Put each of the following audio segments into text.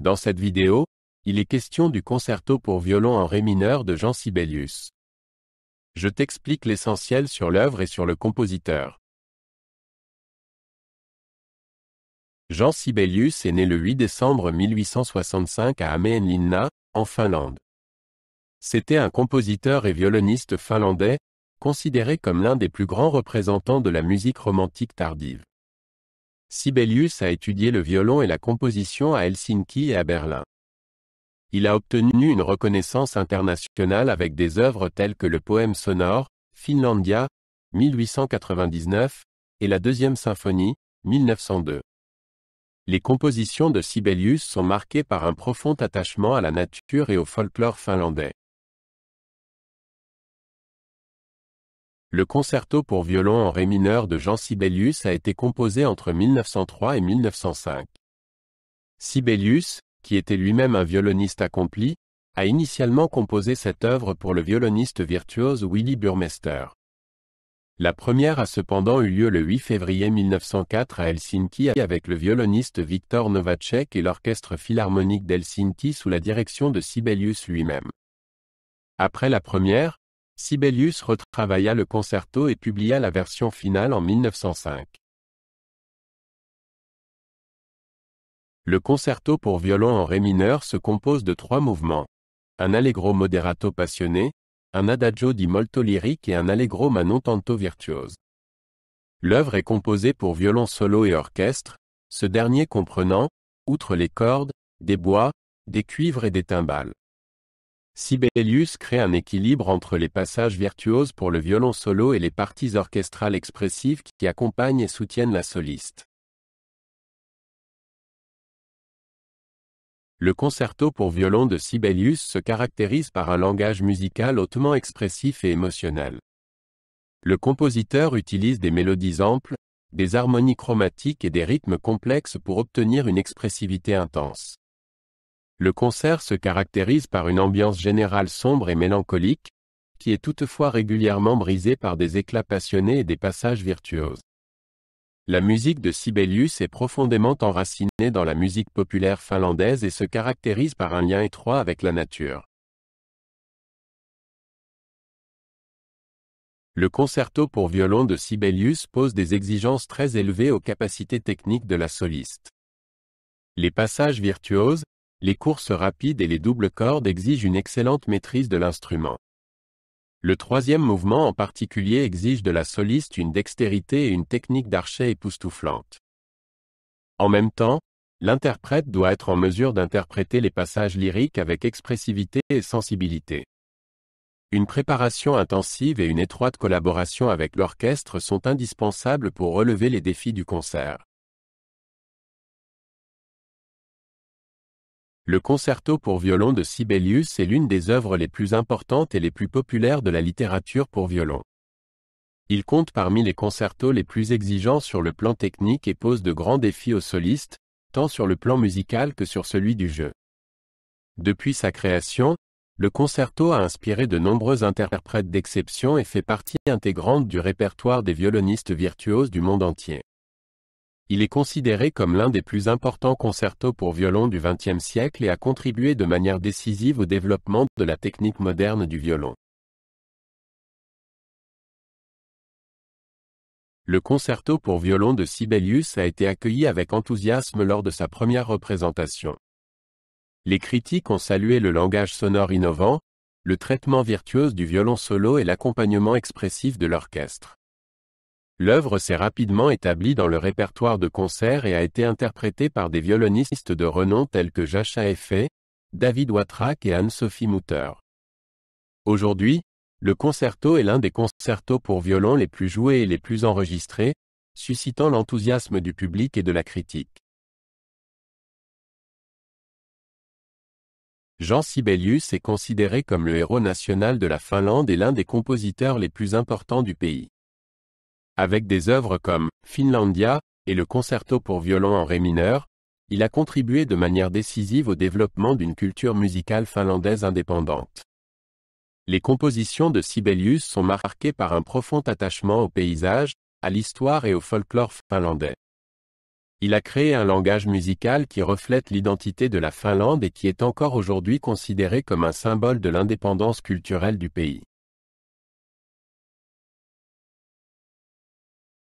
Dans cette vidéo, il est question du concerto pour violon en ré mineur de Jean Sibelius. Je t'explique l'essentiel sur l'œuvre et sur le compositeur. Jean Sibelius est né le 8 décembre 1865 à Ameenlinna, en Finlande. C'était un compositeur et violoniste finlandais, considéré comme l'un des plus grands représentants de la musique romantique tardive. Sibelius a étudié le violon et la composition à Helsinki et à Berlin. Il a obtenu une reconnaissance internationale avec des œuvres telles que le poème sonore, Finlandia, 1899, et la deuxième symphonie, 1902. Les compositions de Sibelius sont marquées par un profond attachement à la nature et au folklore finlandais. Le concerto pour violon en ré mineur de Jean Sibelius a été composé entre 1903 et 1905. Sibelius, qui était lui-même un violoniste accompli, a initialement composé cette œuvre pour le violoniste virtuose Willy Burmester. La première a cependant eu lieu le 8 février 1904 à Helsinki avec le violoniste Viktor Novacek et l'orchestre philharmonique d'Helsinki sous la direction de Sibelius lui-même. Après la première, Sibelius retravailla le concerto et publia la version finale en 1905. Le concerto pour violon en ré mineur se compose de trois mouvements. Un allegro moderato passionné, un adagio di molto lyrique et un allegro ma non tanto virtuose. L'œuvre est composée pour violon solo et orchestre, ce dernier comprenant, outre les cordes, des bois, des cuivres et des timbales. Sibelius crée un équilibre entre les passages virtuoses pour le violon solo et les parties orchestrales expressives qui accompagnent et soutiennent la soliste. Le concerto pour violon de Sibelius se caractérise par un langage musical hautement expressif et émotionnel. Le compositeur utilise des mélodies amples, des harmonies chromatiques et des rythmes complexes pour obtenir une expressivité intense. Le concert se caractérise par une ambiance générale sombre et mélancolique, qui est toutefois régulièrement brisée par des éclats passionnés et des passages virtuoses. La musique de Sibelius est profondément enracinée dans la musique populaire finlandaise et se caractérise par un lien étroit avec la nature. Le concerto pour violon de Sibelius pose des exigences très élevées aux capacités techniques de la soliste. Les passages virtuoses, les courses rapides et les doubles cordes exigent une excellente maîtrise de l'instrument. Le troisième mouvement en particulier exige de la soliste une dextérité et une technique d'archet époustouflante. En même temps, l'interprète doit être en mesure d'interpréter les passages lyriques avec expressivité et sensibilité. Une préparation intensive et une étroite collaboration avec l'orchestre sont indispensables pour relever les défis du concert. Le concerto pour violon de Sibelius est l'une des œuvres les plus importantes et les plus populaires de la littérature pour violon. Il compte parmi les concertos les plus exigeants sur le plan technique et pose de grands défis aux solistes, tant sur le plan musical que sur celui du jeu. Depuis sa création, le concerto a inspiré de nombreux interprètes d'exception et fait partie intégrante du répertoire des violonistes virtuoses du monde entier. Il est considéré comme l'un des plus importants concertos pour violon du XXe siècle et a contribué de manière décisive au développement de la technique moderne du violon. Le concerto pour violon de Sibelius a été accueilli avec enthousiasme lors de sa première représentation. Les critiques ont salué le langage sonore innovant, le traitement virtuose du violon solo et l'accompagnement expressif de l'orchestre. L'œuvre s'est rapidement établie dans le répertoire de concerts et a été interprétée par des violonistes de renom tels que Jacha Effet, David Watrak et Anne-Sophie Mutter. Aujourd'hui, le concerto est l'un des concertos pour violon les plus joués et les plus enregistrés, suscitant l'enthousiasme du public et de la critique. Jean Sibelius est considéré comme le héros national de la Finlande et l'un des compositeurs les plus importants du pays. Avec des œuvres comme Finlandia et le concerto pour violon en ré mineur, il a contribué de manière décisive au développement d'une culture musicale finlandaise indépendante. Les compositions de Sibelius sont marquées par un profond attachement au paysage, à l'histoire et au folklore finlandais. Il a créé un langage musical qui reflète l'identité de la Finlande et qui est encore aujourd'hui considéré comme un symbole de l'indépendance culturelle du pays.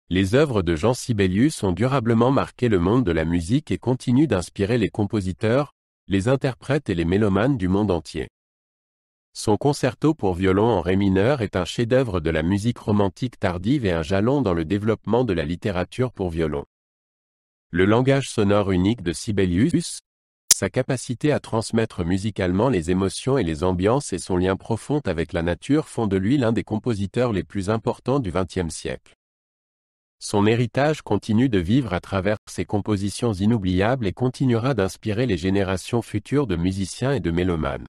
Les œuvres de Jean Sibelius ont durablement marqué le monde de la musique et continuent d'inspirer les compositeurs, les interprètes et les mélomanes du monde entier. Son concerto pour violon en ré mineur est un chef-d'œuvre de la musique romantique tardive et un jalon dans le développement de la littérature pour violon. Le langage sonore unique de Sibelius, sa capacité à transmettre musicalement les émotions et les ambiances et son lien profond avec la nature font de lui l'un des compositeurs les plus importants du XXe siècle. Son héritage continue de vivre à travers ses compositions inoubliables et continuera d'inspirer les générations futures de musiciens et de mélomanes.